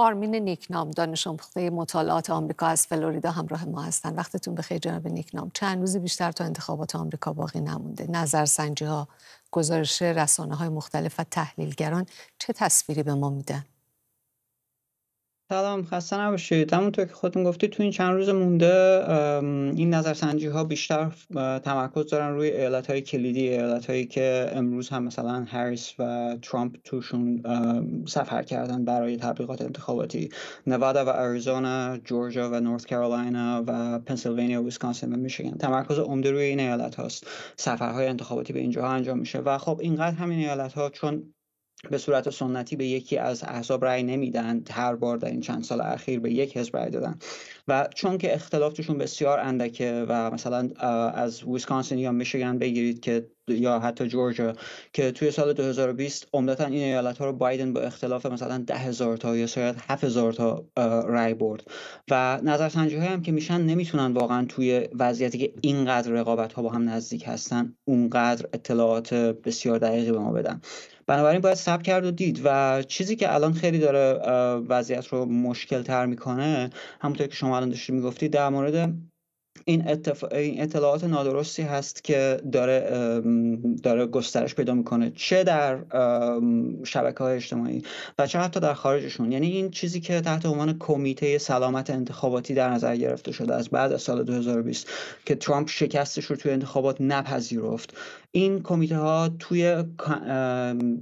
آرمین نیکنام دانش آموخته مطالعات آمریکا از فلوریدا همراه ما هستند وقتتون بخیر جناب نیکنام چند روزی بیشتر تا انتخابات آمریکا باقی نمونده نظرسنجی ها گزارش رسانه های مختلف و تحلیلگران چه تصویری به ما میدن سلام خسته نباشید همونطور که خودتون گفتی تو این چند روز مونده این نظرسنجی ها بیشتر تمرکز دارن روی ایالت های کلیدی ایالت هایی که امروز هم مثلا هریس و ترامپ توشون سفر کردن برای تبلیغات انتخاباتی نوادا و آریزونا جورجیا و نورث کارولینا و پنسیلوانیا و ویسکانسین و میشیگن تمرکز عمده روی این ایالت هاست سفرهای انتخاباتی به اینجا انجام میشه و خب اینقدر همین ایالت ها چون به صورت سنتی به یکی از احزاب رأی نمیدن هر بار در این چند سال اخیر به یک حزب رأی دادن و چون که اختلاف توشون بسیار اندکه و مثلا از ویسکانسین یا میشیگان بگیرید که یا حتی جورجیا که توی سال 2020 عمدتا این ایالت ها رو بایدن با اختلاف مثلا ده هزار تا یا شاید هفت هزار تا رای برد و نظر هم که میشن نمیتونن واقعا توی وضعیتی که اینقدر رقابت ها با هم نزدیک هستن اونقدر اطلاعات بسیار دقیقی به ما بدن بنابراین باید ثبت کرد و دید و چیزی که الان خیلی داره وضعیت رو مشکل تر میکنه همونطور که شما الان داشتی میگفتی در مورد این, اطلاعات نادرستی هست که داره داره گسترش پیدا میکنه چه در شبکه های اجتماعی و چه حتی در خارجشون یعنی این چیزی که تحت عنوان کمیته سلامت انتخاباتی در نظر گرفته شده از بعد از سال 2020 که ترامپ شکستش رو توی انتخابات نپذیرفت این کمیته ها توی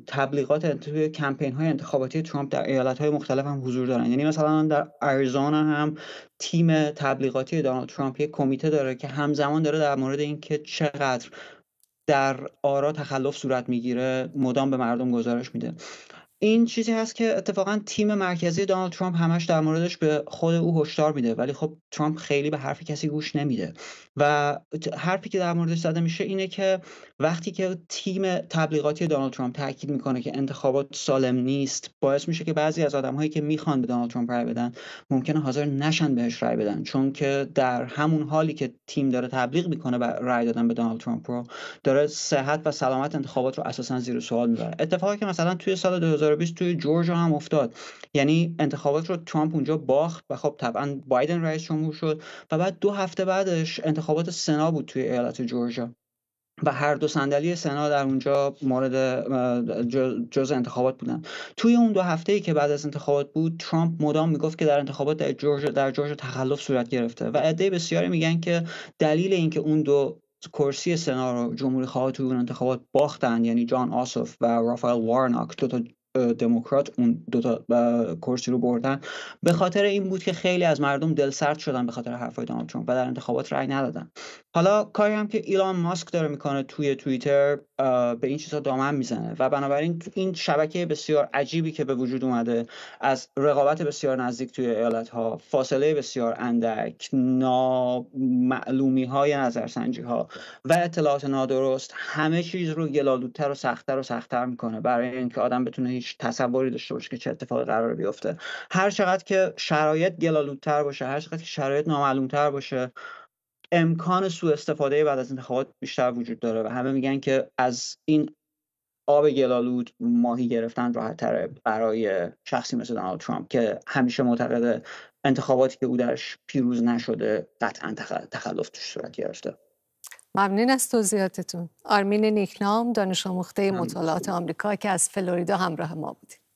تبلیغات توی کمپین های انتخاباتی ترامپ در ایالت های مختلف هم حضور دارن یعنی مثلا در آریزونا هم تیم تبلیغاتی دونالد ترامپ یک کمیته کمیته داره که همزمان داره در مورد اینکه چقدر در آرا تخلف صورت میگیره مدام به مردم گزارش میده این چیزی هست که اتفاقا تیم مرکزی دونالد ترامپ همش در موردش به خود او هشدار میده ولی خب ترامپ خیلی به حرف کسی گوش نمیده و حرفی که در موردش زده میشه اینه که وقتی که تیم تبلیغاتی دونالد ترامپ تاکید میکنه که انتخابات سالم نیست باعث میشه که بعضی از آدمهایی که میخوان به دونالد ترامپ رای بدن ممکنه حاضر نشن بهش رای بدن چون که در همون حالی که تیم داره تبلیغ میکنه و رای دادن به دونالد ترامپ رو داره صحت و سلامت انتخابات رو اساسا زیر سوال میبره اتفاقی که مثلا توی سال 2020 توی جورجیا هم افتاد یعنی انتخابات رو ترامپ اونجا باخت و خب طبعا بایدن رئیس جمهور شد و بعد دو هفته بعدش انتخابات سنا بود توی ایالت جورجیا و هر دو صندلی سنا در اونجا مورد جز انتخابات بودن توی اون دو هفته ای که بعد از انتخابات بود ترامپ مدام میگفت که در انتخابات در جورج در جورج تخلف صورت گرفته و عده بسیاری میگن که دلیل اینکه اون دو کرسی سنا رو جمهوری خواه توی اون انتخابات باختن یعنی جان آسوف و رافائل وارناک دو تا دموکرات اون دوتا کرسی رو بردن به خاطر این بود که خیلی از مردم دل سرد شدن به خاطر حرفای دونالد ترامپ و در انتخابات رأی ندادن حالا کاری هم که ایلان ماسک داره میکنه توی توییتر به این چیزها دامن میزنه و بنابراین این شبکه بسیار عجیبی که به وجود اومده از رقابت بسیار نزدیک توی ایالت ها فاصله بسیار اندک نامعلومی های نظرسنجی ها و اطلاعات نادرست همه چیز رو گلالودتر و سختتر و سختتر میکنه برای اینکه آدم بتونه هیچ تصوری داشته باشه که چه اتفاقی قرار بیفته هر چقدر که شرایط گلالودتر باشه هر چقدر که شرایط نامعلومتر باشه امکان سوء استفاده بعد از انتخابات بیشتر وجود داره و همه میگن که از این آب گلالود ماهی گرفتن راحت تره برای شخصی مثل دونالد ترامپ که همیشه معتقد انتخاباتی که او درش پیروز نشده قطعا تخلف توش صورت گرفته ممنون از توضیحاتتون آرمین نیکنام دانش آموخته مطالعات آمریکا که از فلوریدا همراه ما بودید